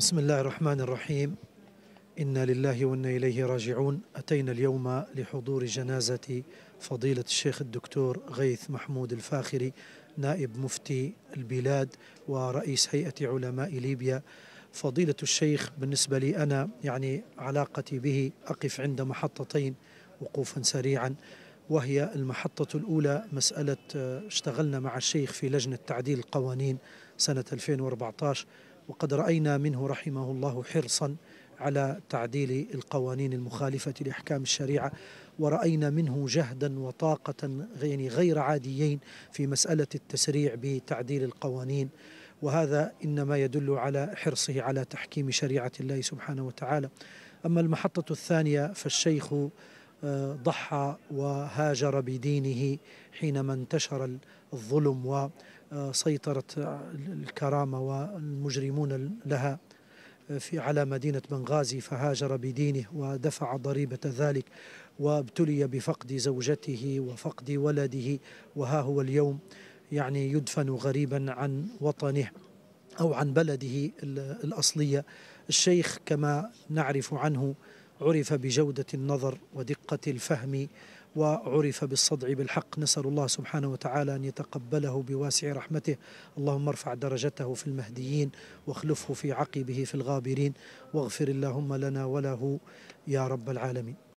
بسم الله الرحمن الرحيم إنا لله وإنا إليه راجعون أتينا اليوم لحضور جنازة فضيلة الشيخ الدكتور غيث محمود الفاخري نائب مفتي البلاد ورئيس هيئة علماء ليبيا فضيلة الشيخ بالنسبة لي أنا يعني علاقتي به أقف عند محطتين وقوفا سريعا وهي المحطة الأولى مسألة اشتغلنا مع الشيخ في لجنة تعديل القوانين سنة 2014 وقد رأينا منه رحمه الله حرصا على تعديل القوانين المخالفة لأحكام الشريعة ورأينا منه جهدا وطاقة يعني غير عاديين في مسألة التسريع بتعديل القوانين وهذا إنما يدل على حرصه على تحكيم شريعة الله سبحانه وتعالى أما المحطة الثانية فالشيخ آه، ضحى وهاجر بدينه حينما انتشر الظلم سيطرت الكرامة والمجرمون لها آه، في على مدينة بنغازي فهاجر بدينه ودفع ضريبة ذلك وابتلي بفقد زوجته وفقد ولده وها هو اليوم يعني يدفن غريبا عن وطنه أو عن بلده الأصلية الشيخ كما نعرف عنه عرف بجودة النظر ودقة الفهم وعرف بالصدع بالحق نسأل الله سبحانه وتعالى أن يتقبله بواسع رحمته اللهم ارفع درجته في المهديين واخلفه في عقبه في الغابرين واغفر اللهم لنا وله يا رب العالمين